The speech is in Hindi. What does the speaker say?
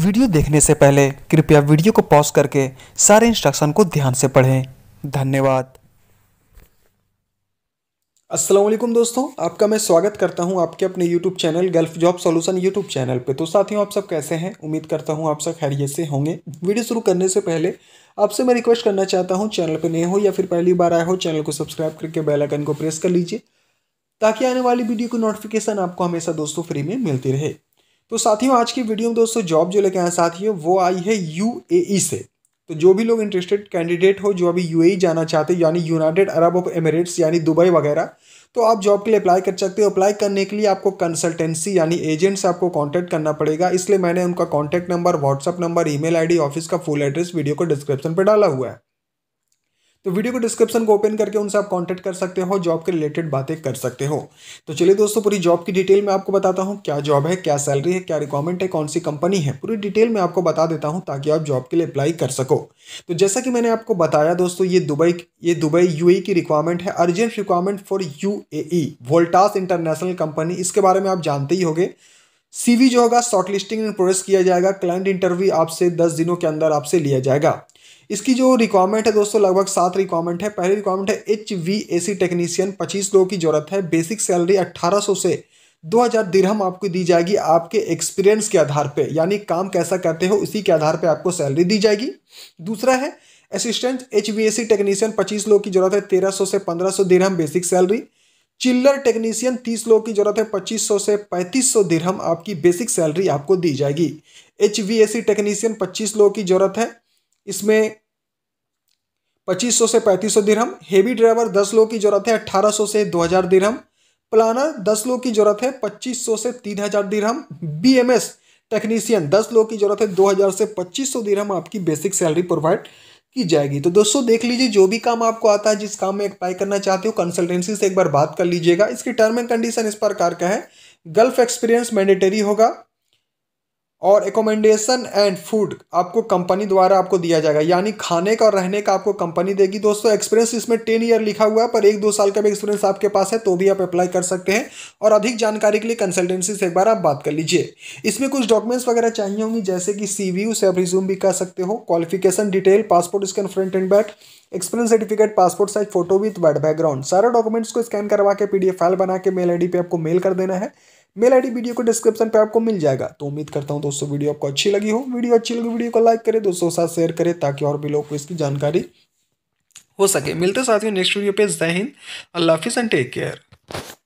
वीडियो देखने से पहले कृपया वीडियो को पॉज करके सारे इंस्ट्रक्शन को ध्यान से पढ़ें धन्यवाद असलम दोस्तों आपका मैं स्वागत करता हूं आपके अपने YouTube channel gulf job solution YouTube channel पे तो साथियों आप सब कैसे हैं उम्मीद करता हूं आप सब खैरियत से होंगे वीडियो शुरू करने से पहले आपसे मैं रिक्वेस्ट करना चाहता हूं चैनल पे नए हो या फिर पहली बार आए हो चैनल को सब्सक्राइब करके बेल आइकन को प्रेस कर लीजिए ताकि आने वाली वीडियो की नोटिफिकेशन आपको हमेशा दोस्तों फ्री में मिलती रहे तो साथियों आज की वीडियो में दोस्तों जॉब जो लेके आए साथियों वो आई है यूएई e से तो जो भी लोग इंटरेस्टेड कैंडिडेट हो जो अभी यूएई e जाना चाहते यानी यूनाइटेड अरब ऑफ एमिरेट्स यानी दुबई वगैरह तो आप जॉब के लिए अप्लाई कर सकते हो अप्लाई करने के लिए आपको कंसल्टेंसी यानी एजेंट से आपको कांटेक्ट करना पड़ेगा इसलिए मैंने उनका contact number WhatsApp number email ID office का फुल एड्रेस वीडियो को डिस्क्रिप्शन पर डाला हुआ है तो वीडियो को डिस्क्रिप्शन को ओपन करके उनसे आप कॉन्टैक्ट कर सकते हो जॉब के रिलेटेड बातें कर सकते हो तो चलिए दोस्तों पूरी जॉब की डिटेल में आपको बताता हूँ क्या जॉब है क्या सैलरी है क्या रिक्वायरमेंट है कौन सी कंपनी है पूरी डिटेल में आपको बता देता हूँ ताकि आप जॉब के लिए अप्लाई कर सको तो जैसा कि मैंने आपको बताया दोस्तों ये दुबई ये दुबई यू e की रिक्वायरमेंट है urgent requirement for you Voltas international company इसके बारे में आप जानते ही होंगे सीवी जो होगा शॉर्ट लिस्टिंग में प्रोसेस किया जाएगा क्लाइंट इंटरव्यू आपसे दस दिनों के अंदर आपसे लिया जाएगा इसकी जो रिक्वायरमेंट है दोस्तों लगभग सात रिक्वायरमेंट है पहली रिक्वायरमेंट है H V A C technician पच्चीस लोगों की जरूरत है बेसिक सैलरी अट्ठारह सौ से दो हज़ार दिरहम आपको दी जाएगी आपके एक्सपीरियंस के आधार पे यानी काम कैसा करते हो उसी के आधार पे आपको सैलरी दी जाएगी दूसरा है assistant H V A C technician पच्चीस लोग की जरूरत है तेरह सौ से पंद्रह सौ दिरहम बेसिक सैलरी चिल्लर टेक्नीशियन तीस लोग की जरूरत है पच्चीस सौ से पैंतीस सौ दिरहम आपकी बेसिक सैलरी आपको दी जाएगी H V A C technician पच्चीस लोगों की जरूरत है इसमें पच्चीस से 3500 दिरहम हेवी ड्राइवर दस लोगों की जरूरत है 1800 से दो दिरहम प्लानर दस लोगों की जरूरत है 2500 से 3000 दिरहम बीएमएस टेक्नीशियन दस लोगों की जरूरत है 2000 से 2500 दिरहम आपकी बेसिक सैलरी प्रोवाइड की जाएगी तो दोस्तों देख लीजिए जो भी काम आपको आता है जिस काम में अप्लाई करना चाहते हो कंसल्टेंसी से एक बार बात कर लीजिएगा इसकी टर्म एंड कंडीशन इस प्रकार का है गल्फ एक्सपीरियंस मैंडेटरी होगा और एकोमेंडेशन एंड फूड आपको कंपनी द्वारा आपको दिया जाएगा यानी खाने का और रहने का आपको कंपनी देगी दोस्तों एक्सपीरियंस इसमें टेन ईयर लिखा हुआ है पर एक दो साल का भी एक्सपीरियंस आपके पास है तो भी आप अप्लाई कर सकते हैं और अधिक जानकारी के लिए कंसल्टेंसी से एक बार आप बात कर लीजिए इसमें कुछ डॉक्यूमेंट्स वगैरह चाहिए होंगी जैसे कि सी वी उसे रिज्यूम भी कर सकते हो qualification detail passport scan front and back experience certificate passport size photo with bad background सारा डॉक्यूमेंट्स को स्कैन करवा के पी फाइल बना के मेल आई पे आपको मेल कर देना है मेल आईडी वीडियो को डिस्क्रिप्शन पे आपको मिल जाएगा तो उम्मीद करता हूँ दोस्तों वीडियो आपको अच्छी लगी हो वीडियो अच्छी लगी वीडियो को लाइक करें दोस्तों के साथ शेयर करें ताकि और भी लोग को इसकी जानकारी हो सके मिलते साथियों नेक्स्ट वीडियो पे जय हिंद अल्लाह हाफिज़ एंड टेक केयर